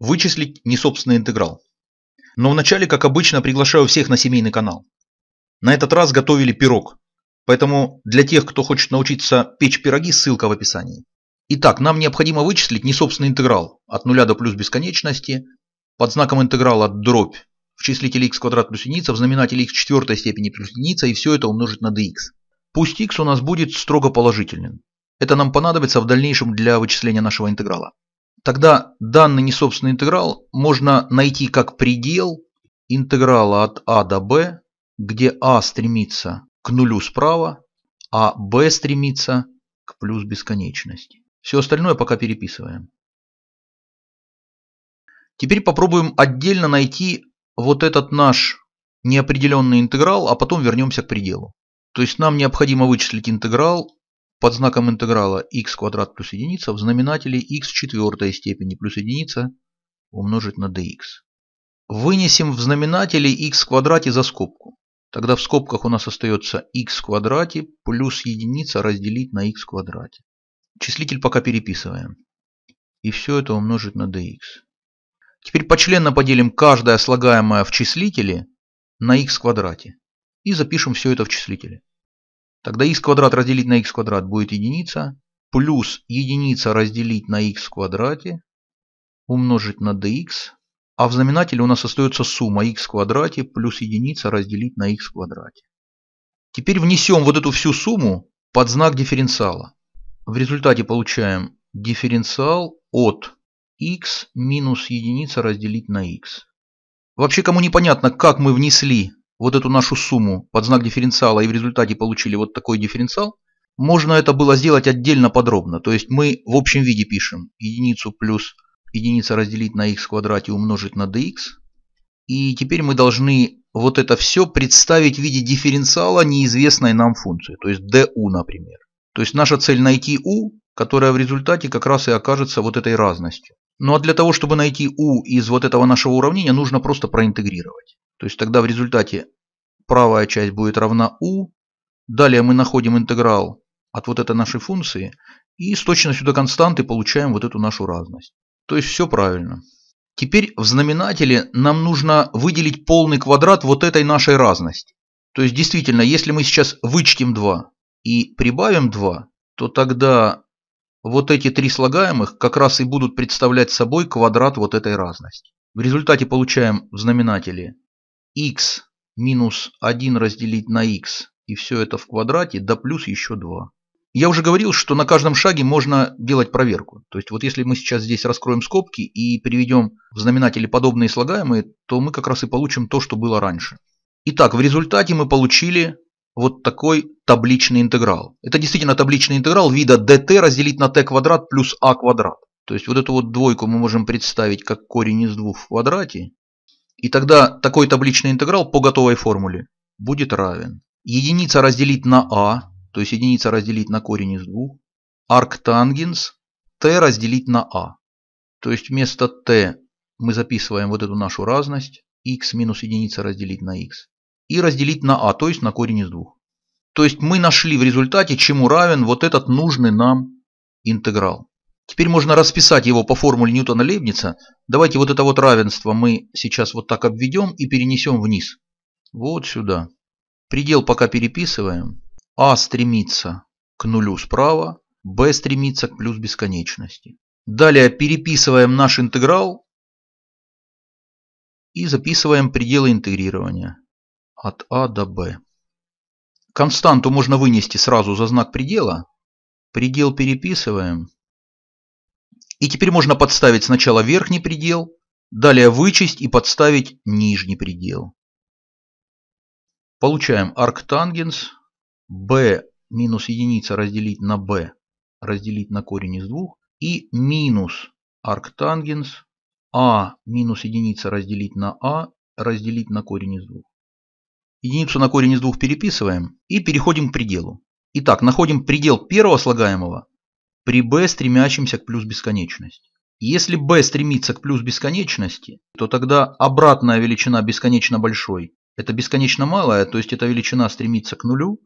вычислить несобственный интеграл. Но вначале, как обычно, приглашаю всех на семейный канал. На этот раз готовили пирог. Поэтому для тех, кто хочет научиться печь пироги, ссылка в описании. Итак, нам необходимо вычислить несобственный интеграл от 0 до плюс бесконечности под знаком интеграла дробь в числителе x квадрат плюс единица, в знаменателе x четвертой степени плюс единица и все это умножить на dx. Пусть x у нас будет строго положительным. Это нам понадобится в дальнейшем для вычисления нашего интеграла. Тогда данный несобственный интеграл можно найти как предел интеграла от а до b, где а стремится к нулю справа, а b стремится к плюс бесконечности. Все остальное пока переписываем. Теперь попробуем отдельно найти вот этот наш неопределенный интеграл, а потом вернемся к пределу. То есть нам необходимо вычислить интеграл под знаком интеграла x квадрат плюс единица в знаменателе x четвертой степени плюс единица умножить на dx. Вынесем в знаменателе x в квадрате за скобку. Тогда в скобках у нас остается x в квадрате плюс единица разделить на x в квадрате. Числитель пока переписываем. И все это умножить на dx. Теперь почленно поделим каждое слагаемое в числителе на x в квадрате. И запишем все это в числителе. Тогда x квадрат разделить на x квадрат будет единица, плюс единица разделить на x в квадрате, умножить на dx, а в знаменателе у нас остается сумма x в квадрате плюс единица разделить на x в квадрате. Теперь внесем вот эту всю сумму под знак дифференциала. В результате получаем дифференциал от x минус единица разделить на x. Вообще кому непонятно, как мы внесли вот эту нашу сумму под знак дифференциала и в результате получили вот такой дифференциал, можно это было сделать отдельно подробно. То есть мы в общем виде пишем единицу плюс единица разделить на x в квадрате умножить на dx. И теперь мы должны вот это все представить в виде дифференциала неизвестной нам функции, то есть du, например. То есть наша цель найти u, которая в результате как раз и окажется вот этой разностью. Ну а для того, чтобы найти u из вот этого нашего уравнения, нужно просто проинтегрировать. То есть тогда в результате правая часть будет равна u, далее мы находим интеграл от вот этой нашей функции и с точностью до константы получаем вот эту нашу разность. То есть все правильно. Теперь в знаменателе нам нужно выделить полный квадрат вот этой нашей разности. То есть действительно, если мы сейчас вычтем 2 и прибавим 2, то тогда вот эти три слагаемых как раз и будут представлять собой квадрат вот этой разности. В результате получаем в знаменателе x минус 1 разделить на x и все это в квадрате, да плюс еще 2. Я уже говорил, что на каждом шаге можно делать проверку. То есть вот если мы сейчас здесь раскроем скобки и приведем в знаменатели подобные слагаемые, то мы как раз и получим то, что было раньше. Итак, в результате мы получили вот такой табличный интеграл. Это действительно табличный интеграл вида dt разделить на t квадрат плюс a а квадрат. То есть вот эту вот двойку мы можем представить как корень из двух в квадрате. И тогда такой табличный интеграл по готовой формуле будет равен. Единица разделить на а, то есть единица разделить на корень из двух, Арктангенс t разделить на а. То есть вместо t мы записываем вот эту нашу разность x минус единица разделить на x. И разделить на а, то есть на корень из двух. То есть мы нашли в результате, чему равен вот этот нужный нам интеграл. Теперь можно расписать его по формуле Ньютона-Лейбница. Давайте вот это вот равенство мы сейчас вот так обведем и перенесем вниз. Вот сюда. Предел пока переписываем. А стремится к нулю справа, b стремится к плюс бесконечности. Далее переписываем наш интеграл и записываем пределы интегрирования от а до b. Константу можно вынести сразу за знак предела. Предел переписываем. И теперь можно подставить сначала верхний предел, далее вычесть и подставить нижний предел. Получаем арктангенс b минус единица разделить на b разделить на корень из двух и минус арктангенс а минус единица разделить на а разделить на корень из двух. Единицу на корень из двух переписываем и переходим к пределу. Итак, находим предел первого слагаемого при b, стремящемся к плюс бесконечности. Если b стремится к плюс бесконечности, то тогда обратная величина бесконечно большой – это бесконечно малая, то есть эта величина стремится к нулю,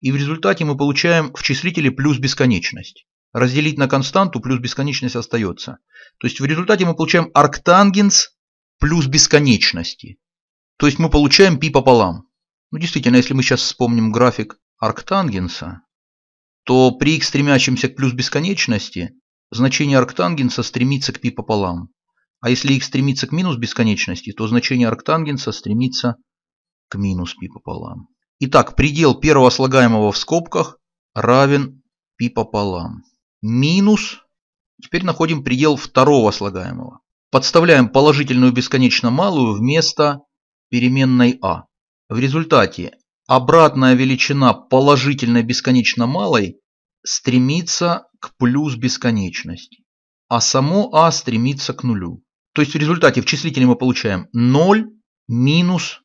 и в результате мы получаем в числителе плюс бесконечность. Разделить на константу плюс бесконечность остается. То есть в результате мы получаем арктангенс плюс бесконечности. То есть мы получаем π пополам. Ну действительно, если мы сейчас вспомним график арктангенса, то при x, стремящемся к плюс бесконечности, значение арктангенса стремится к π пополам. А если x стремится к минус бесконечности, то значение арктангенса стремится к минус π пополам. Итак, предел первого слагаемого в скобках равен π пополам. Минус. Теперь находим предел второго слагаемого. Подставляем положительную бесконечно малую вместо переменной а. В результате обратная величина положительной бесконечно малой стремится к плюс бесконечности, а само А стремится к нулю. То есть в результате в числителе мы получаем 0 минус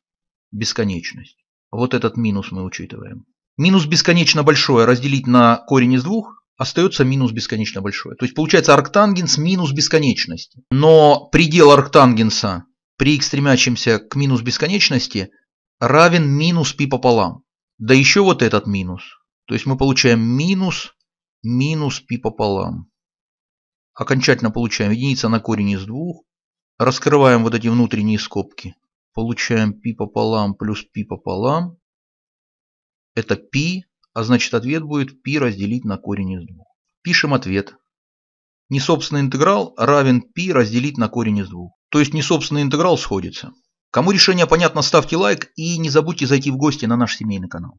бесконечность. Вот этот минус мы учитываем. Минус бесконечно большое разделить на корень из двух остается минус бесконечно большое. То есть получается арктангенс минус бесконечности. Но предел арктангенса при x стремящемся к минус бесконечности равен минус π пополам. Да еще вот этот минус. То есть мы получаем минус минус π пополам. Окончательно получаем единица на корень из двух. Раскрываем вот эти внутренние скобки. Получаем π пополам плюс π пополам. Это π, а значит ответ будет π разделить на корень из двух. Пишем ответ. Несобственный интеграл равен π разделить на корень из двух. То есть несобственный интеграл сходится. Кому решение понятно, ставьте лайк и не забудьте зайти в гости на наш семейный канал.